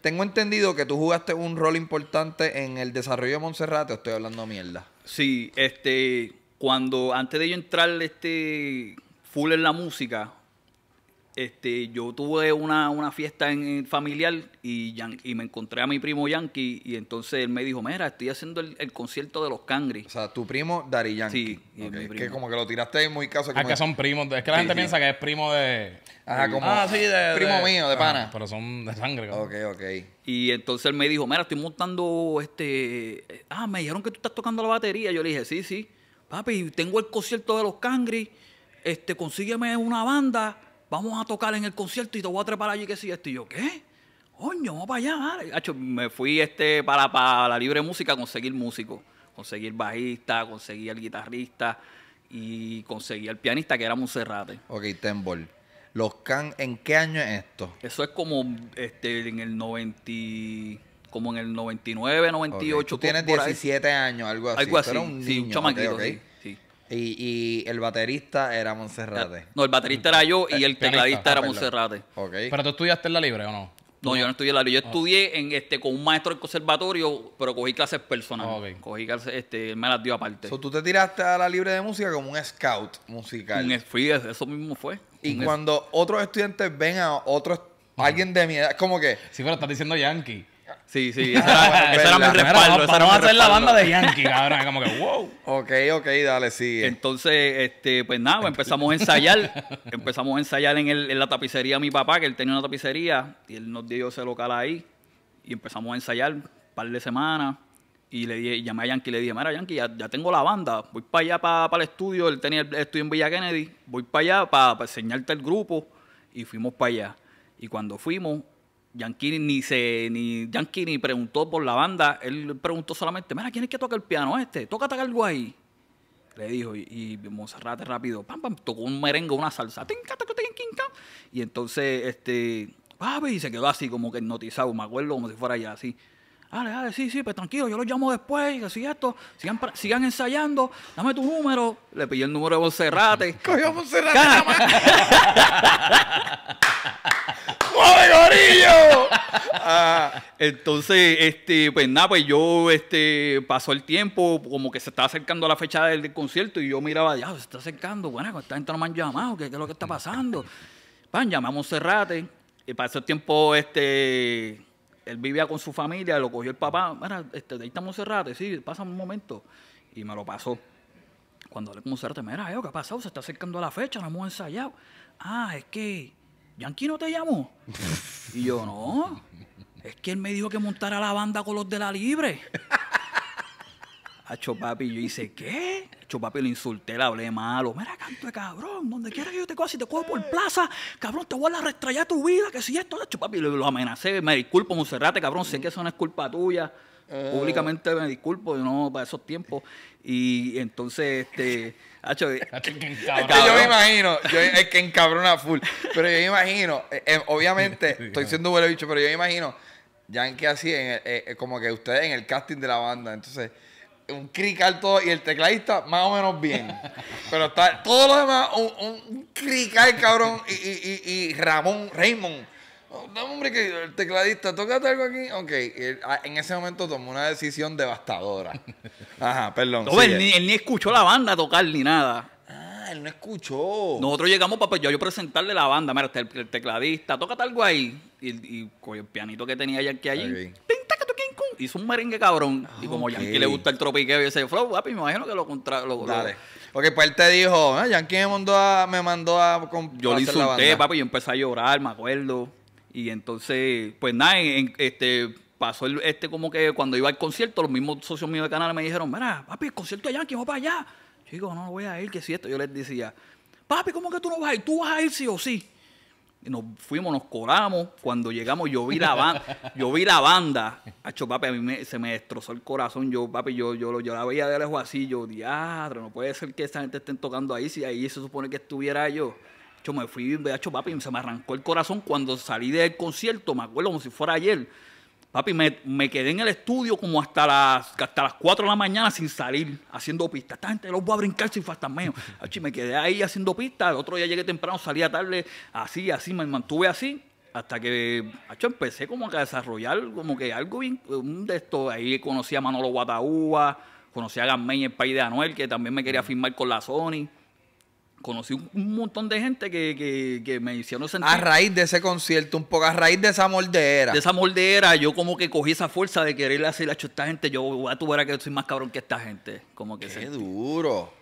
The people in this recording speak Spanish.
Tengo entendido que tú jugaste un rol importante en el desarrollo de Monserrate, estoy hablando mierda. Sí, este, cuando antes de yo entrar este full en la música, este, yo tuve una, fiesta en, familiar y, me encontré a mi primo Yankee y entonces él me dijo, mira, estoy haciendo el, concierto de los Cangri. O sea, tu primo Dari Yankee. Sí, es que como que lo tiraste muy caso. Ah, que son primos. Es que la gente piensa que es primo de... Ajá, Ah, sí, de, Primo mío, de pana. pero son de sangre. Ok, ok. Y entonces él me dijo, mira, estoy montando este... Eh, ah, me dijeron que tú estás tocando la batería. Yo le dije, sí, sí. Papi, tengo el concierto de los Cangri. Este, consígueme una banda vamos a tocar en el concierto y te voy a trepar allí que sí, esto. Y yo, ¿qué? Coño, vamos para allá. me fui este para, para la libre música a conseguir músico, Conseguir bajista, conseguir el guitarrista y conseguí al pianista que era Monserrate. Ok, Tembol. ¿Los Can en qué año es esto? Eso es como este, en el 90 como en el 99, 98. Tú tienes 17 años, algo así. Algo así. un sí, un chamaquito, y, el baterista era Monserrate. No, el baterista era yo y el tecladista era ah, Monserrate. ¿Pero tú estudiaste en la libre o no? No, yo no estudié en la libre. Yo ah. estudié este, con un maestro del conservatorio, pero cogí clases personales. Ah, cogí clases, él este, me las dio aparte. So, tú te tiraste a la libre de música como un scout musical. Un eso mismo fue. Y cuando otros estudiantes ven a otros, alguien de mi edad, como que, Sí, pero estás diciendo Yankee. Sí, sí, ese era, mi respaldo. hacer la banda de Yankee, cabrón. Como que, wow. Ok, ok, dale, sigue. Entonces, este, pues nada, pues empezamos a ensayar. empezamos a ensayar en, el, en la tapicería de mi papá, que él tenía una tapicería, y él nos dio ese local ahí. Y empezamos a ensayar un par de semanas. Y le dije, llamé a Yankee y le dije, mira, Yankee, ya, tengo la banda. Voy para allá, para, el estudio. Él tenía el estudio en Villa Kennedy. Voy para allá para, para enseñarte el grupo. Y fuimos para allá. Y cuando fuimos, Yankee ni se ni preguntó por la banda, él preguntó solamente, mira, ¿quién es que toca el piano este? Tócate algo ahí. Le dijo, y, Monserrate rápido, pam, pam, tocó un merengue, una salsa. Y entonces, este, y se quedó así como que hipnotizado, me acuerdo como si fuera ya así. Dale, dale, sí, sí, pues tranquilo, yo lo llamo después, así esto, sigan, sigan ensayando, dame tu número. Le pillé el número de Monserrate. Cogió Monserrate. gorillo. Ah, entonces, este, pues nada, pues yo, este, pasó el tiempo, como que se estaba acercando a la fecha del, concierto y yo miraba, ya, se está acercando, bueno, está entrando no me llamado, ¿qué, es lo que está pasando? Pan, llamamos a Serrate, y pasó el tiempo, este, él vivía con su familia, lo cogió el papá, mira, este, ahí está Monserrate, sí, pasa un momento, y me lo pasó. Cuando le a Monserrate, mira, yo, ¿qué ha pasado? Se está acercando a la fecha, lo hemos ensayado. Ah, es que ¿Yankee no te llamó? y yo, no. Es que él me dijo que montara la banda con los de la libre. Acho papi, yo hice, ¿qué? Acho papi, lo insulté, le hablé malo. Mira, canto de cabrón, donde quiera que yo te coja, si te cojo por plaza, cabrón, te voy a restrayar tu vida, que si esto, Chopapi, papi, lo, amenacé, me disculpo, Monserrate, cabrón, sé que eso no es culpa tuya. Eh. Públicamente me disculpo, no, para esos tiempos. Y entonces, este. Hacho, eh, yo me imagino, yo, es que encabrona full. Pero yo me imagino, eh, obviamente, estoy siendo un bicho, pero yo me imagino, ya en que así, como que ustedes en el casting de la banda. Entonces, un crical todo y el tecladista más o menos bien. Pero está todo lo demás, un, un crical, cabrón, y, y, Ramón, Raymond. Oh, no, hombre, que el tecladista, toca algo aquí. Ok, ah, en ese momento tomó una decisión devastadora. Ajá, perdón. él, ni, escuchó la banda tocar ni nada. Ah, él no escuchó. Nosotros llegamos para pues, yo, presentarle la banda. Mira, está el, tecladista, tócate algo ahí. Y, con el pianito que tenía ya Aquí allí hizo un merengue cabrón. Y como ah, Yankee le gusta el tropiqueo yo ese flow, papi, me imagino que lo contra. Lo, Dale. pues él te dijo, ah, Yankee me mandó a. Me mandó a yo le insulté, papi, yo empecé a llorar, me acuerdo. Y entonces, pues nada, este pasó este como que cuando iba al concierto, los mismos socios míos de canal me dijeron, mira, papi, el concierto de Yankee, va para allá. digo no, no voy a ir, que si esto. Yo les decía, papi, ¿cómo que tú no vas a ir? Tú vas a ir sí o sí nos fuimos, nos cobramos, Cuando llegamos, yo vi la banda, yo vi la banda. Acho, papi, a mí se me destrozó el corazón. Yo, papi, yo, yo, la veía de lejos así, yo, diadre, no puede ser que esta gente estén tocando ahí, si ahí se supone que estuviera yo. yo me fui, acho, papi, se me arrancó el corazón cuando salí del concierto, me acuerdo como si fuera ayer Papi, me, quedé en el estudio como hasta las, hasta las 4 de la mañana sin salir, haciendo pistas. Esta gente los voy a brincar sin fastameo. me quedé ahí haciendo pistas, El otro día llegué temprano, salí a tarde, así, así, me mantuve así. Hasta que empecé como a desarrollar como que algo bien, de esto. Ahí conocí a Manolo Guataúa, conocí a Gamay, el país de Anuel, que también me quería firmar con la Sony conocí un, montón de gente que, que, que, me hicieron sentir. A raíz de ese concierto, un poco a raíz de esa moldera. De esa moldera, yo como que cogí esa fuerza de querer hacer a esta gente. Yo voy a tu que soy más cabrón que esta gente. Como que Qué duro.